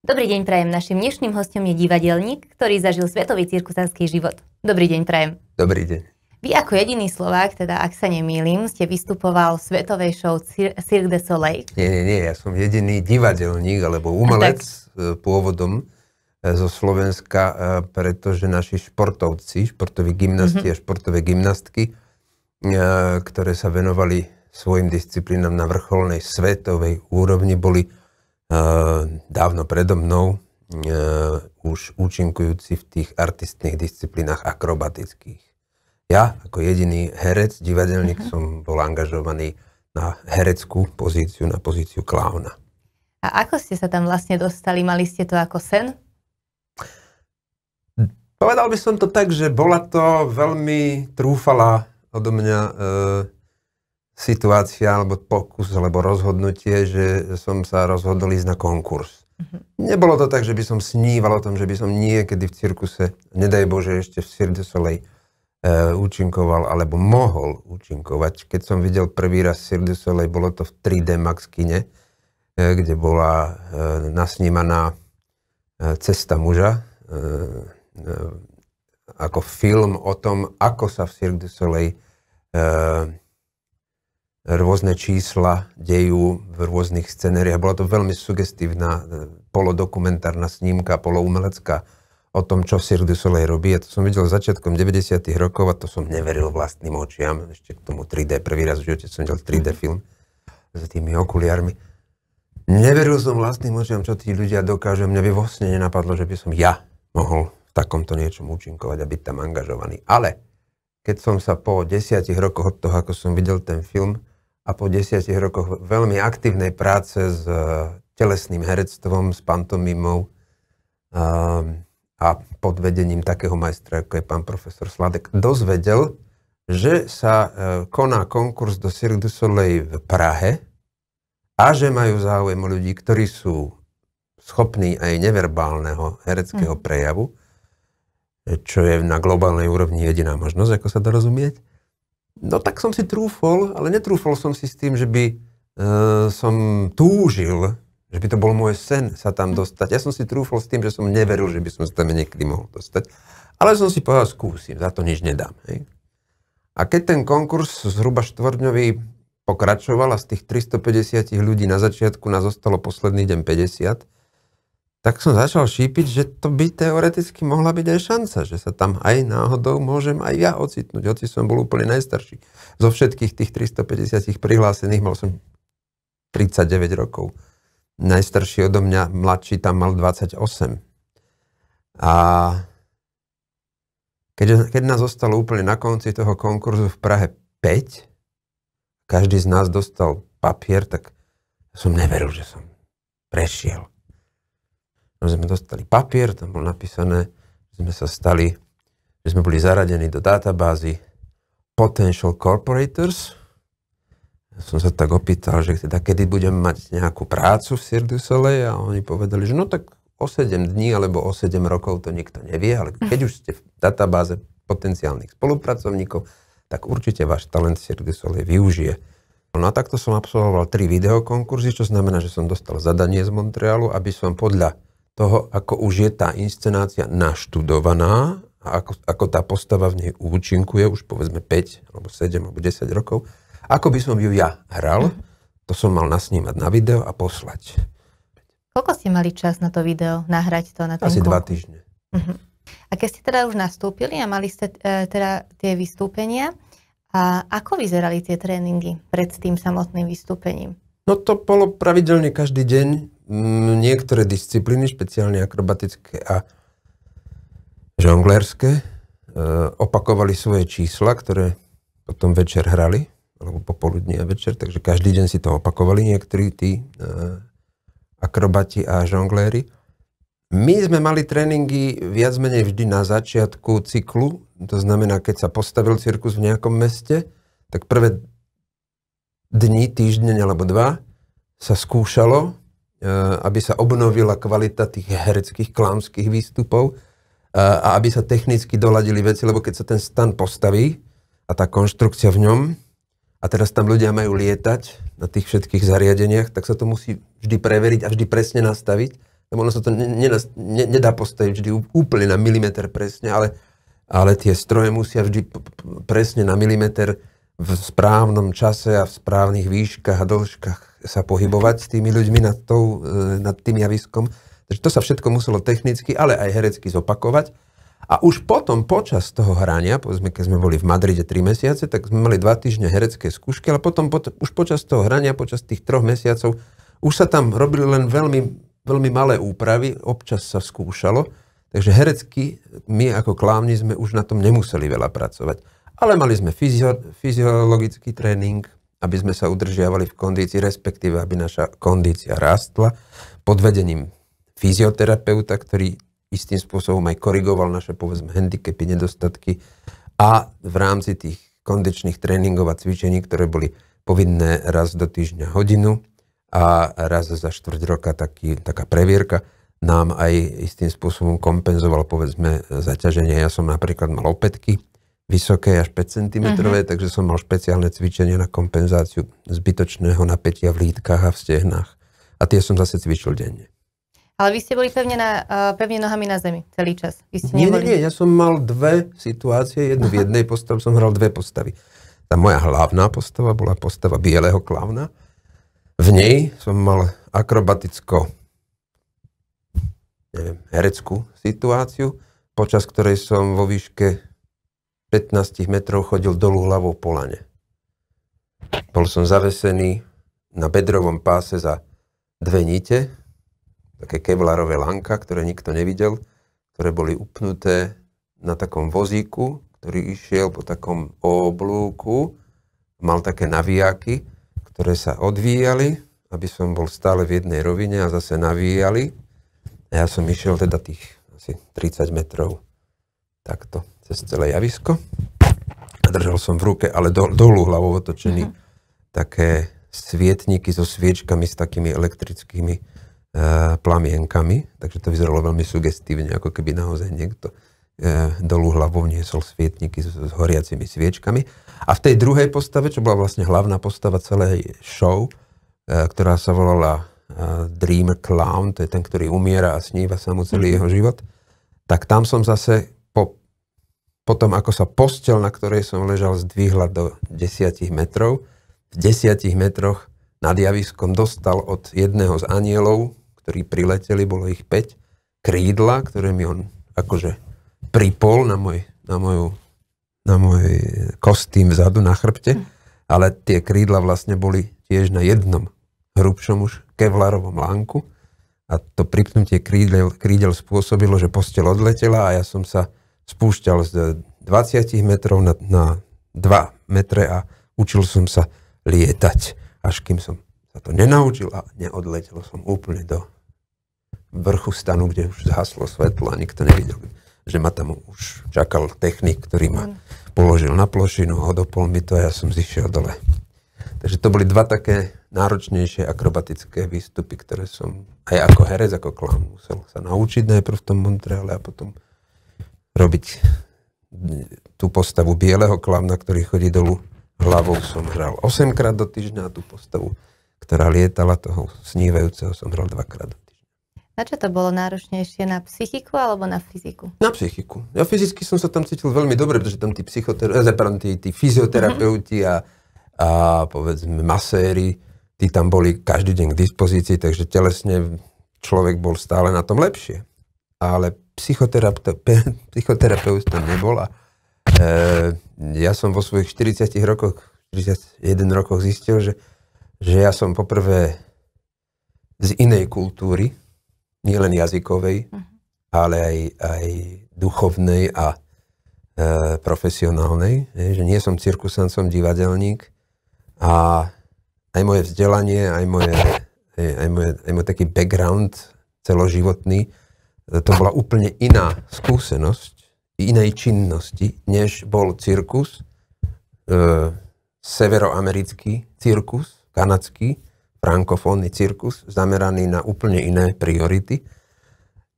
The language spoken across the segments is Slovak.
Dobrý deň prajem. Našim dnešným hostom je divadelník, ktorý zažil svetový cirkusársky život. Dobrý deň prajem. Dobrý deň. Vy ako jediný Slovák, teda ak sa nemýlim, ste vystupoval v svetovej show Cirque du Soleil. Nie, nie, nie, ja som jediný divadelník alebo umelec e, pôvodom e, zo Slovenska, e, pretože naši športovci, športoví gymnasti mm-hmm. a športové gymnastky, ktoré sa venovali svojim disciplínam na vrcholnej svetovej úrovni, boli dávno predo mnou, už účinkujúci v tých artistných disciplínach akrobatických. Ja ako jediný herec, divadelník uh-huh. som bol angažovaný na hereckú pozíciu, na pozíciu klauna. A ako ste sa tam vlastne dostali? Mali ste to ako sen? Povedal by som to tak, že bola to veľmi trúfala odo mňa situácia alebo pokus alebo rozhodnutie, že som sa rozhodol ísť na konkurs. Mm-hmm. Nebolo to tak, že by som sníval o tom, že by som niekedy v cirkuse, nedaj Bože, ešte v Cirque du Soleil, e, účinkoval alebo mohol účinkovať. Keď som videl prvý raz Cirque du Soleil, bolo to v 3D Max kine, e, kde bola e, nasnímaná e, cesta muža, e, e, ako film o tom, ako sa v Cirque du Soleil e, rôzne čísla dejú v rôznych scenériách. Bola to veľmi sugestívna e, polodokumentárna snímka, poloumelecká o tom, čo Sir du Soleil robí. a to som videl začiatkom 90. rokov a to som neveril vlastným očiam. Ešte k tomu 3D, prvý raz v živote som videl 3D mhm. film s tými okuliarmi. Neveril som vlastným očiam, čo tí ľudia dokážu. Mne by vlastne nenapadlo, že by som ja mohol v takomto niečom účinkovať a byť tam angažovaný. Ale keď som sa po desiatich rokoch od toho, ako som videl ten film, a po desiatich rokoch veľmi aktívnej práce s e, telesným herectvom, s pantomimou e, a, pod vedením takého majstra, ako je pán profesor Sladek, dozvedel, že sa e, koná konkurs do Cirque du Soleil v Prahe a že majú záujem ľudí, ktorí sú schopní aj neverbálneho hereckého mhm. prejavu, čo je na globálnej úrovni jediná možnosť, ako sa dorozumieť. No tak som si trúfol, ale netrúfol som si s tým, že by e, som túžil, že by to bol môj sen sa tam hm. dostať. Ja som si trúfol s tým, že som neveril, že by som sa tam niekedy mohol dostať. Ale som si povedal, skúsim, za to nič nedám. Hej. A keď ten konkurs zhruba štvorňový pokračoval a z tých 350 ľudí na začiatku nás zostalo posledný deň 50, tak som začal šípiť, že to by teoreticky mohla byť aj šanca, že sa tam aj náhodou môžem aj ja ocitnúť, hoci som bol úplne najstarší. Zo všetkých tých 350 prihlásených mal som 39 rokov. Najstarší odo mňa, mladší tam mal 28. A keď, keď nás zostalo úplne na konci toho konkurzu v Prahe 5, každý z nás dostal papier, tak som neveril, že som prešiel. Tam sme dostali papier, tam bolo napísané, že sme sa stali, že sme boli zaradení do databázy Potential Corporators. Ja som sa tak opýtal, že teda kedy budem mať nejakú prácu v Sir Soleil a oni povedali, že no tak o 7 dní alebo o 7 rokov to nikto nevie, ale keď už ste v databáze potenciálnych spolupracovníkov, tak určite váš talent Sir Soleil využije. No a takto som absolvoval tri videokonkurzy, čo znamená, že som dostal zadanie z Montrealu, aby som podľa toho, ako už je tá inscenácia naštudovaná a ako, ako tá postava v nej účinkuje už povedzme 5 alebo 7 alebo 10 rokov, ako by som ju ja hral, to som mal nasnímať na video a poslať. Koľko ste mali čas na to video, nahrať to na ten Asi dva týždne. Uh-huh. A keď ste teda už nastúpili a mali ste e, teda tie vystúpenia, a ako vyzerali tie tréningy pred tým samotným vystúpením? No to bolo pravidelne každý deň Hm, niektoré disciplíny, špeciálne akrobatické a žonglerské, e, opakovali svoje čísla, ktoré potom večer hrali, alebo popoludní a večer, takže každý deň si to opakovali niektorí tí e, akrobati a žongléri. My sme mali tréningy viac menej vždy na začiatku cyklu, to znamená, keď sa postavil cirkus v nejakom meste, tak prvé dni, týždeň alebo dva sa skúšalo Eh, aby sa obnovila kvalita tých hereckých, klámskych výstupov eh, a aby sa technicky doladili veci, lebo keď sa ten stan postaví a tá konštrukcia v ňom a teraz tam ľudia majú lietať na tých všetkých zariadeniach, tak sa to musí vždy preveriť a vždy presne nastaviť, lebo ono sa to ne- nedá postaviť vždy úplne na milimeter presne, ale, ale tie stroje musia vždy presne na milimeter v správnom čase a v správnych výškach a dĺžkach sa pohybovať s tými ľuďmi nad, tou, e, nad tým javiskom. Takže to sa všetko muselo technicky, ale aj herecky zopakovať. A už potom, počas toho hrania, povedzme, keď sme boli v Madride 3 mesiace, tak sme mali 2 týždne herecké skúšky, ale potom, potom už počas toho hrania, počas tých troch mesiacov, už sa tam robili len veľmi, veľmi malé úpravy, občas sa skúšalo. Takže herecky my ako klámni sme už na tom nemuseli veľa pracovať. Ale mali sme fyzio- fyziologický tréning, aby sme sa udržiavali v kondícii, respektíve aby naša kondícia rástla pod vedením fyzioterapeuta, ktorý istým spôsobom aj korigoval naše, povedzme, handicapy, nedostatky a v rámci tých kondičných tréningov a cvičení, ktoré boli povinné raz do týždňa hodinu a raz za štvrť roka taký, taká previerka, nám aj istým spôsobom kompenzoval, povedzme, zaťaženie. Ja som napríklad mal opätky, vysoké až 5 cm, mm-hmm. takže som mal špeciálne cvičenie na kompenzáciu zbytočného napätia v lítkach a v stehnách. A tie som zase cvičil denne. Ale vy ste boli pevne, na, eh, pevne nohami na zemi celý čas. Vy ste Nie, neboli... nie, ja som mal dve situácie, jednu v jednej postave, som hral dve postavy. Tá moja hlavná postava bola postava bieleho klauna. V nej som mal akrobaticko neviem, hereckú situáciu, počas ktorej som vo výške 15 metrov chodil dolu hlavou po lane. Bol som zavesený na bedrovom páse za dve nite, také kevlarové lanka, ktoré nikto nevidel, ktoré boli upnuté na takom vozíku, ktorý išiel po takom oblúku, mal také navíjaky, ktoré sa odvíjali, aby som bol stále v jednej rovine a zase navíjali. A ja som išiel teda tých asi 30 metrov takto cez celé javisko. Držal som v ruke, ale do, dolu hlavou otočený, mm-hmm. také svietníky so sviečkami s takými elektrickými uh, plamienkami, takže to vyzeralo veľmi sugestívne, ako keby naozaj niekto uh, eh, dolu hlavou niesol svietníky s, s horiacimi sviečkami. A v tej druhej postave, čo bola vlastne hlavná postava celej show, e, ktorá sa volala Dream Clown, to je ten, ktorý umiera a sníva sa mu celý mm-hmm. jeho život, tak tam som zase po potom ako sa postel, na ktorej som ležal, zdvihla do 10 metrov. V desiatich metroch nad javiskom dostal od jedného z anielov, ktorí prileteli, bolo ich 5, krídla, ktoré mi on akože pripol na, môj, na, moju, na môj kostým vzadu, na chrbte, ale tie krídla vlastne boli tiež na jednom hrubšom už kevlarovom lánku a to pripnutie krídel, krídel spôsobilo, že postel odletela a ja som sa spúšťal z 20 metrov na, na 2 metre a učil som sa lietať, až kým som sa to nenaučil a neodletel som úplne do vrchu stanu, kde už zhaslo svetlo a nikto nevidel, že ma tam už čakal technik, ktorý ma mm. položil na plošinu, hodopol mi to a ja som zišiel dole. Takže to boli dva také náročnejšie akrobatické výstupy, ktoré som aj ako herec, ako klam musel sa naučiť najprv v tom Montreale a potom robiť tú postavu bieleho klamna, ktorý chodí dolu hlavou som hral 8 krát do týždňa a tú postavu, ktorá lietala toho snívajúceho som hral 2 krát do týždňa. Na čo to bolo náročnejšie? Na psychiku alebo na fyziku? Na psychiku. Ja fyzicky som sa tam cítil veľmi dobre, pretože tam tí, psychotera- eh, pardon, tí, tí fyzioterapeuti a, a povedzme maséri, tí tam boli každý deň k dispozícii, takže telesne človek bol stále na tom lepšie ale psychoterapeut to nebol a e, ja som vo svojich 40 rokoch, 41 rokoch zistil, že, že ja som poprvé z inej kultúry, nielen jazykovej, uh-huh. ale aj, aj duchovnej a e, profesionálnej, e, že nie som cirkusan, som divadelník a aj moje vzdelanie, aj, moje, aj, aj, moje, aj môj taký background celoživotný to bola úplne iná skúsenosť, inej činnosti, než bol cirkus, e, severoamerický cirkus, kanadský, frankofónny cirkus, zameraný na úplne iné priority.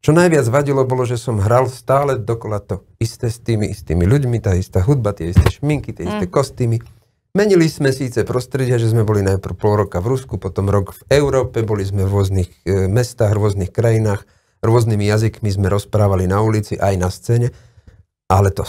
Čo najviac vadilo, bolo, že som hral stále dokola to isté s tými istými ľuďmi, tá istá hudba, tie isté šminky, tie isté mm. kostýmy. Menili sme síce prostredia, že sme boli najprv pol roka v Rusku, potom rok v Európe, boli sme v rôznych e, mestách, v rôznych krajinách, rôznymi jazykmi sme rozprávali na ulici aj na scéne, ale to,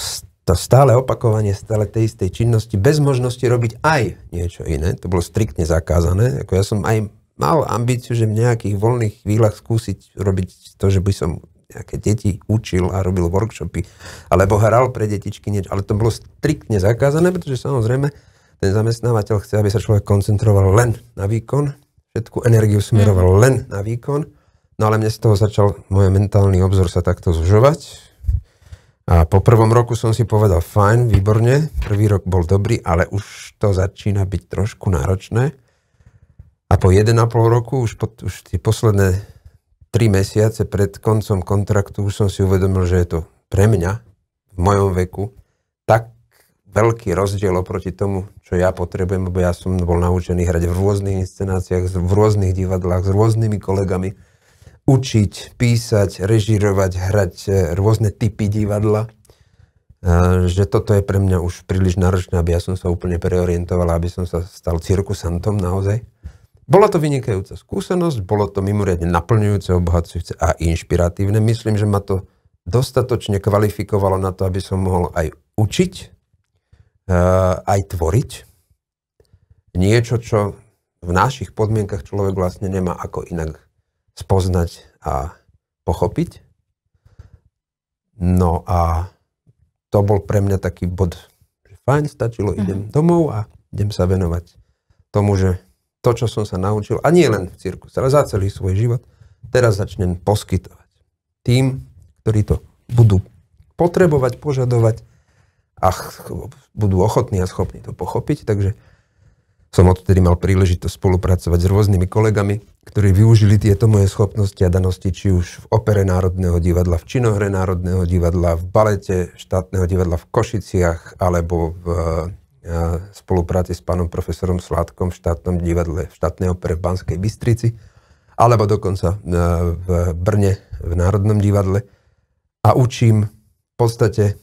to stále opakovanie stále tej istej činnosti bez možnosti robiť aj niečo iné, to bolo striktne zakázané. Ako ja som aj mal ambíciu, že v nejakých voľných chvíľach skúsiť robiť to, že by som nejaké deti učil a robil workshopy, alebo hral pre detičky niečo, ale to bolo striktne zakázané, pretože samozrejme ten zamestnávateľ chce, aby sa človek koncentroval len na výkon, všetku energiu smeroval mhm. len na výkon No ale mne z toho začal, môj mentálny obzor sa takto zužovať. A po prvom roku som si povedal, fajn, výborne, prvý rok bol dobrý, ale už to začína byť trošku náročné. A po 1,5 roku, už, po, už tie posledné 3 mesiace pred koncom kontraktu, už som si uvedomil, že je to pre mňa v mojom veku tak veľký rozdiel oproti tomu, čo ja potrebujem, lebo ja som bol naučený hrať v rôznych inscenáciách, v rôznych divadlách, s rôznymi kolegami učiť, písať, režirovať, hrať e, rôzne typy divadla. E, že toto je pre mňa už príliš náročné, aby ja som sa úplne preorientoval, aby som sa stal cirkusantom naozaj. Bola to vynikajúca skúsenosť, bolo to mimoriadne naplňujúce, obohacujúce a inšpiratívne. Myslím, že ma to dostatočne kvalifikovalo na to, aby som mohol aj učiť, e, aj tvoriť. Niečo, čo v našich podmienkach človek vlastne nemá ako inak spoznať a pochopiť. No a to bol pre mňa taký bod, že fajn, stačilo, mm-hmm. idem domov a idem sa venovať tomu, že to, čo som sa naučil, a nie len v cirkuse, ale za celý svoj život, teraz začnem poskytovať tým, ktorí to budú potrebovať, požadovať a ch- budú ochotní a schopní to pochopiť. Takže som odtedy mal príležitosť spolupracovať s rôznymi kolegami, ktorí využili tieto moje schopnosti a danosti, či už v opere Národného divadla, v činohre Národného divadla, v balete štátneho divadla v Košiciach, alebo v e, e, spolupráci s pánom profesorom Sládkom v štátnom divadle, v štátnej opere v Banskej Bystrici, alebo dokonca e, v Brne, v Národnom divadle. A učím v podstate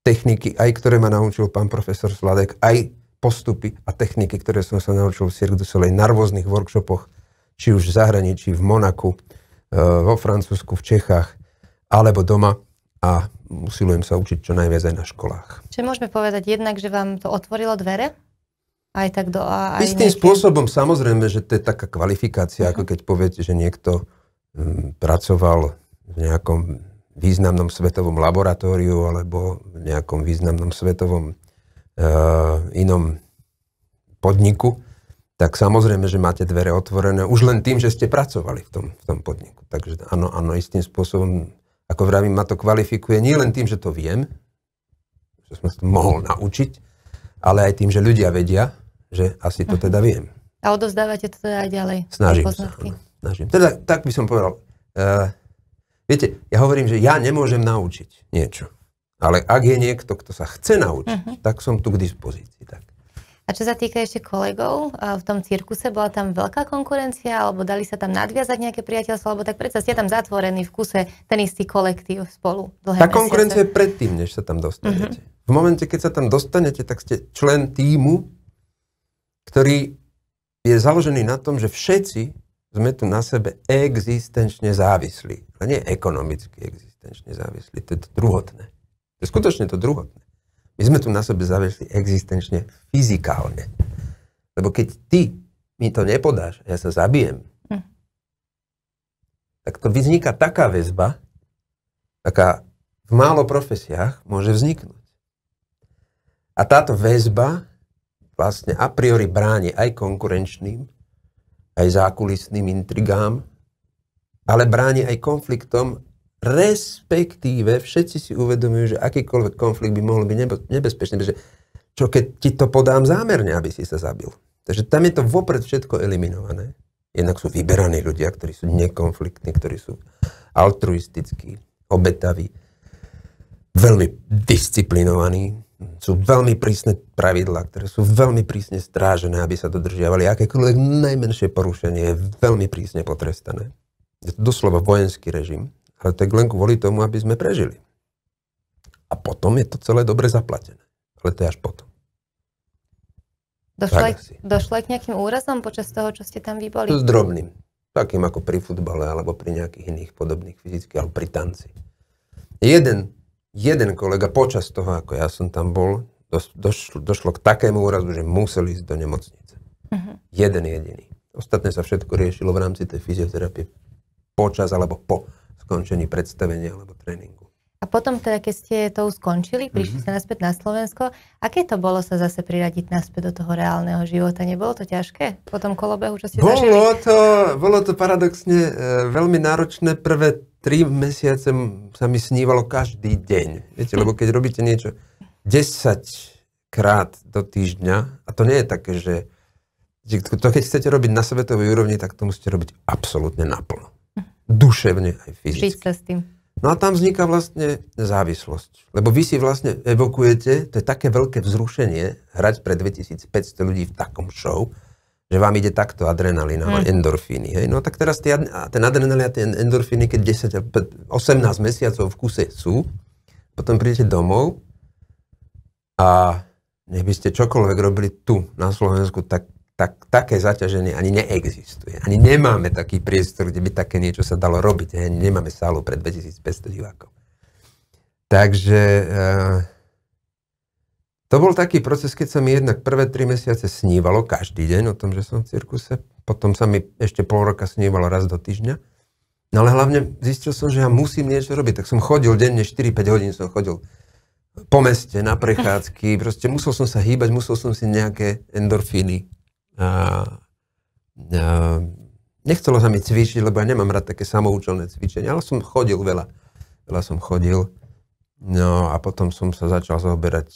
techniky, aj ktoré ma naučil pán profesor Sladek, aj postupy a techniky, ktoré som sa naučil v Cirque du Soleil na rôznych workshopoch, či už v zahraničí, v Monaku, eh, vo Francúzsku, v Čechách, alebo doma a usilujem sa učiť čo najviac aj na školách. Čo môžeme povedať jednak, že vám to otvorilo dvere? Aj tak do... Aj Istým spôsobom samozrejme, že to je taká kvalifikácia, uh-huh. ako keď poviete, že niekto m, mm, pracoval v nejakom významnom svetovom laboratóriu alebo v nejakom významnom svetovom E, inom podniku, tak samozrejme, že máte dvere otvorené už len tým, že ste pracovali v tom, v tom podniku. Takže áno, áno, istým spôsobom, ako vravím, ma to kvalifikuje nie len tým, že to viem, že som sa to mohol naučiť, ale aj tým, že ľudia vedia, že asi to mhm. teda viem. A odozdávate to teda aj ďalej? Snažím sa. Áno, snažím. Teda tak by som povedal. Uh, viete, ja hovorím, že ja nemôžem naučiť niečo. Ale ak je niekto, kto sa chce naučiť, uh-huh. tak som tu k dispozícii. Tak. A čo sa týka ešte kolegov, eh, v tom cirkuse bola tam veľká konkurencia, alebo dali sa tam nadviazať nejaké priateľstvo, alebo tak predsa ste tam zatvorení v kuse ten istý kolektív spolu. Dlhé tá mesiace. konkurencia je predtým, než sa tam dostanete. Uh-huh. V momente, keď sa tam dostanete, tak ste člen týmu, ktorý je založený na tom, že všetci sme tu na sebe existenčne závislí. A nie ekonomicky existenčne závislí, to je to druhotné. To je skutočne to druhotné. My sme tu na sebe zavešli existenčne, fyzikálne. Lebo keď ty mi to nepodáš, ja sa zabijem, hm. tak to vzniká taká väzba, taká v málo profesiách môže vzniknúť. A táto väzba vlastne a priori bráni aj konkurenčným, aj zákulisným intrigám, ale bráni aj konfliktom respektíve všetci si uvedomujú, že akýkoľvek konflikt by mohol byť nebezpečný, že čo keď ti to podám zámerne, aby si sa zabil. Takže tam je to vopred všetko eliminované. Jednak sú vyberaní ľudia, ktorí sú nekonfliktní, ktorí sú altruistickí, obetaví, veľmi disciplinovaní, sú veľmi prísne pravidlá, ktoré sú veľmi prísne strážené, aby sa dodržiavali. Akékoľvek najmenšie porušenie je veľmi prísne potrestané. Je to doslova vojenský režim. Ale tak len kvôli tomu, aby sme prežili. A potom je to celé dobre zaplatené. Ale to je až potom. Došlo, aj, došlo aj k nejakým úrazom počas toho, čo ste tam vyboli? S drobným. Takým ako pri futbale alebo pri nejakých iných podobných fyzických, alebo pri tanci. Jeden, jeden kolega počas toho, ako ja som tam bol, došlo, došlo k takému úrazu, že musel ísť do nemocnice. Uh-huh. Jeden jediný. Ostatné sa všetko riešilo v rámci tej fyzioterapie počas alebo po skončení predstavenia alebo tréningu. A potom teda, keď ste to skončili, mhm. prišli mm-hmm. ste naspäť na Slovensko, aké to bolo sa zase priradiť naspäť do toho reálneho života? Nebolo to ťažké po tom kolobehu, čo ste bolo zažili? To, bolo to paradoxne e, veľmi náročné. Prvé tri mesiace sa mi snívalo každý deň. Viete, lebo keď robíte niečo 10 krát do týždňa, a to nie je také, že to keď chcete robiť na svetovej úrovni, tak to musíte robiť absolútne naplno duševne aj fyzicky. Žiť s tým. No a tam vzniká vlastne závislosť. Lebo vy si vlastne evokujete, to je také veľké vzrušenie hrať pre 2500 ľudí v takom show, že vám ide takto hmm. a endorfíny. Hej? No tak teraz tie, ten adrenalín a tie endorfíny, keď 10, 18 mesiacov v kuse sú, potom prídete domov a nech by ste čokoľvek robili tu na Slovensku, tak tak, také zaťaženie ani neexistuje. Ani nemáme taký priestor, kde by také niečo sa dalo robiť. Ani nemáme sálu pre 2500 divákov. Takže eh, to bol taký proces, keď sa mi jednak prvé tri mesiace snívalo každý deň o tom, že som v cirkuse. Potom sa mi ešte pol roka snívalo raz do týždňa. No ale hlavne zistil som, že ja musím niečo robiť. Tak som chodil denne 4-5 hodín som chodil po meste na prechádzky. Proste musel som sa hýbať, musel som si nejaké endorfíny a, a, nechcelo sa mi cvičiť, lebo ja nemám rád také samoučelné cvičenie, ale som chodil veľa. Veľa som chodil. No a potom som sa začal zaoberať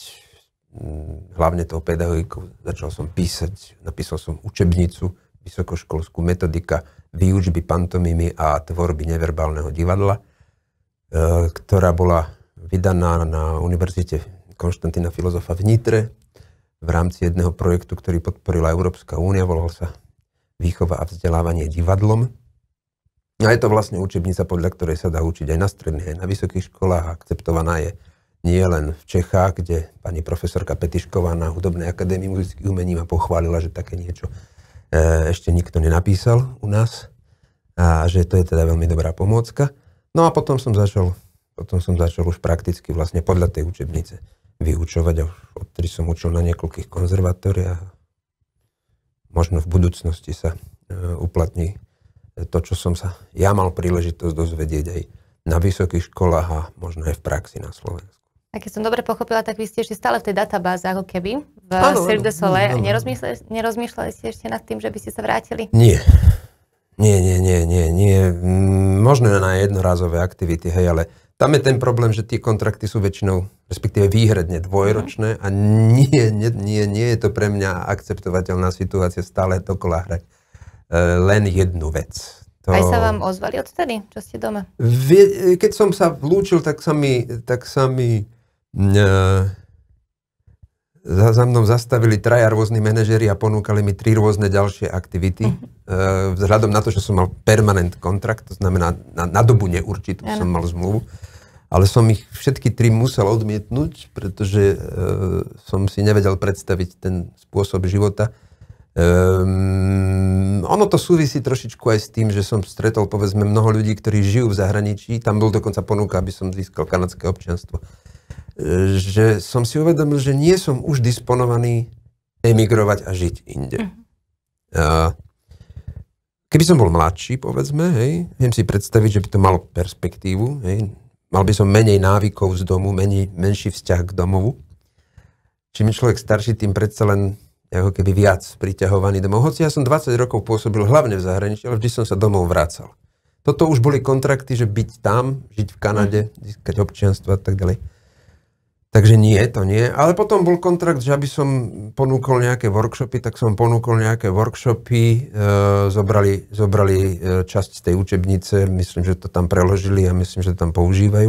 mm, hlavne tou pedagogikou. Začal som písať, napísal som učebnicu, vysokoškolskú metodika výučby pantomimy a tvorby neverbálneho divadla, e, ktorá bola vydaná na Univerzite Konštantina Filozofa v Nitre v rámci jedného projektu, ktorý podporila Európska únia, volal sa Výchova a vzdelávanie divadlom. A je to vlastne učebnica, podľa ktorej sa dá učiť aj na stredných, aj na vysokých školách. Akceptovaná je nie len v Čechách, kde pani profesorka Petišková na Hudobnej akadémii muzických umení ma pochválila, že také niečo e, ešte nikto nenapísal u nás a že to je teda veľmi dobrá pomôcka. No a potom som začal, potom som začal už prakticky vlastne podľa tej učebnice vyučovať a odtedy som učil na niekoľkých konzervatóriách. Možno v budúcnosti sa e, uplatní to, čo som sa ja mal príležitosť dozvedieť aj na vysokých školách a možno aj v praxi na Slovensku. A keď som dobre pochopila, tak vy ste ešte stále v tej databáze ako keby v ano, Cirque du Soleil. nerozmýšľali ste ešte nad tým, že by ste sa vrátili? Nie, nie, nie, nie, nie, nie. Mm, možno na jednorazové aktivity, hej, ale tam je ten problém, že tie kontrakty sú väčšinou, respektíve výhradne dvojročné a nie, nie, nie, nie je to pre mňa akceptovateľná situácia stále dokola hrať. E, len jednu vec. To... Aj sa vám ozvali odtedy, čo ste doma? keď som sa vlúčil, tak sa mi, tak sa mi e, za, za mnou zastavili traja rôzni manažery a ponúkali mi tri rôzne ďalšie aktivity. Uh-huh. Vzhľadom na to, že som mal permanent kontrakt, to znamená na, na dobu neurčitú ano. som mal zmluvu. Ale som ich všetky tri musel odmietnúť, pretože e, som si nevedel predstaviť ten spôsob života. Um, ono to súvisí trošičku aj s tým, že som stretol povedzme mnoho ľudí, ktorí žijú v zahraničí. Tam bol dokonca ponuka, aby som získal kanadské občianstvo že som si uvedomil, že nie som už disponovaný emigrovať a žiť inde. Uh-huh. Keby som bol mladší, povedzme, hej, viem si predstaviť, že by to malo perspektívu, hej, mal by som menej návykov z domu, menej, menší vzťah k domovu. Čím je človek starší, tým predsa len ako keby viac priťahovaný domov. Hoci ja som 20 rokov pôsobil hlavne v zahraničí, ale vždy som sa domov vracal. Toto už boli kontrakty, že byť tam, žiť v Kanade, získať občianstvo a tak ďalej. Takže nie, to nie. Ale potom bol kontrakt, že aby som ponúkol nejaké workshopy, tak som ponúkol nejaké workshopy, e, zobrali, zobrali e, časť z tej učebnice, myslím, že to tam preložili a myslím, že to tam používajú.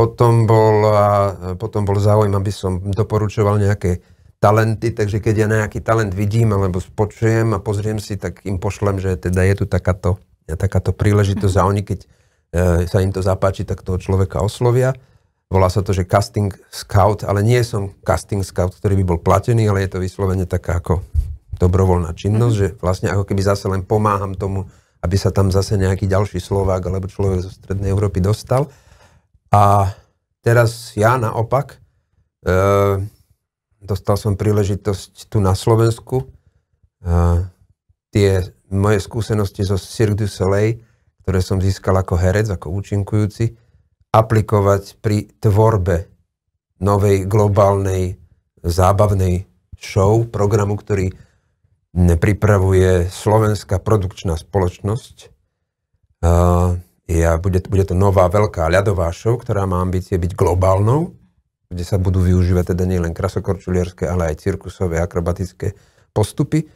Potom bol, a, e, potom bol záujem, aby som doporučoval nejaké talenty, takže keď ja nejaký talent vidím alebo spočujem a pozriem si, tak im pošlem, že teda je tu takáto, takáto príležitosť a oni, keď e, sa im to zapáči, tak toho človeka oslovia. Volá sa to, že casting scout, ale nie som casting scout, ktorý by bol platený, ale je to vyslovene taká ako dobrovoľná činnosť, mm-hmm. že vlastne ako keby zase len pomáham tomu, aby sa tam zase nejaký ďalší Slovák alebo človek zo Strednej Európy dostal. A teraz ja naopak, e, dostal som príležitosť tu na Slovensku, e, tie moje skúsenosti zo Cirque du Soleil, ktoré som získal ako herec, ako účinkujúci, aplikovať pri tvorbe novej globálnej zábavnej show, programu, ktorý pripravuje Slovenská produkčná spoločnosť. Ja, bude, bude to nová veľká ľadová show, ktorá má ambície byť globálnou, kde sa budú využívať teda nielen krasokorčuliarské, ale aj cirkusové, akrobatické postupy.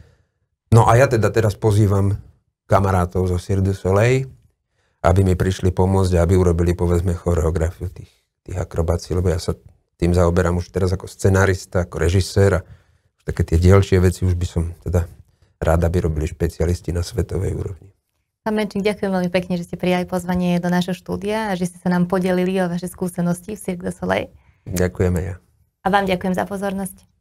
No a ja teda teraz pozývam kamarátov zo Cirque du Soleil, aby mi prišli pomôcť a aby urobili, povedzme, choreografiu tých, tých akrobácií, lebo ja sa tým zaoberám už teraz ako scenarista, ako režisér a už také tie ďalšie veci už by som teda rád, aby robili špecialisti na svetovej úrovni. Pán Menčík, ďakujem veľmi pekne, že ste prijali pozvanie do našho štúdia a že ste sa nám podelili o vaše skúsenosti v Cirque du Soleil. Ďakujeme ja. A vám ďakujem za pozornosť.